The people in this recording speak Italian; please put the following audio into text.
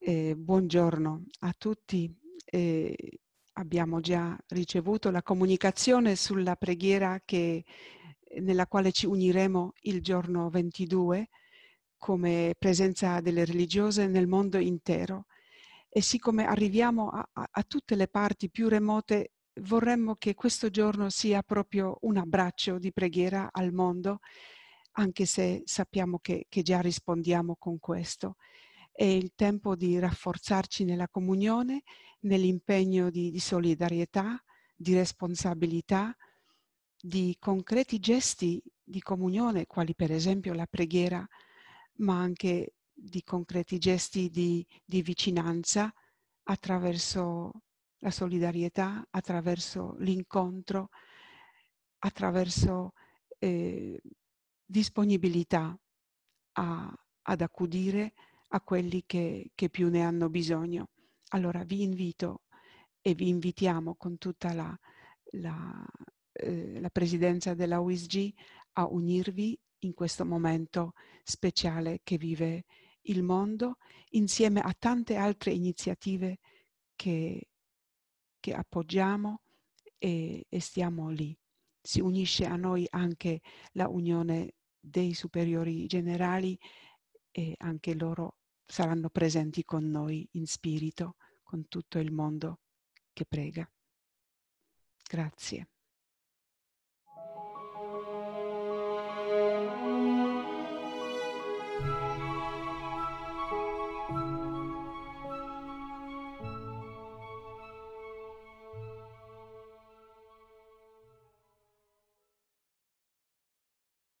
Eh, buongiorno a tutti. Eh, abbiamo già ricevuto la comunicazione sulla preghiera che, eh, nella quale ci uniremo il giorno 22 come presenza delle religiose nel mondo intero. E siccome arriviamo a, a, a tutte le parti più remote vorremmo che questo giorno sia proprio un abbraccio di preghiera al mondo, anche se sappiamo che, che già rispondiamo con questo. È il tempo di rafforzarci nella comunione, nell'impegno di, di solidarietà, di responsabilità, di concreti gesti di comunione, quali per esempio la preghiera, ma anche di concreti gesti di, di vicinanza attraverso la solidarietà attraverso l'incontro, attraverso eh, disponibilità a, ad accudire a quelli che, che più ne hanno bisogno. Allora vi invito e vi invitiamo con tutta la, la, eh, la presidenza della USG a unirvi in questo momento speciale che vive il mondo insieme a tante altre iniziative che che appoggiamo e, e stiamo lì. Si unisce a noi anche la unione dei superiori generali e anche loro saranno presenti con noi in spirito, con tutto il mondo che prega. Grazie.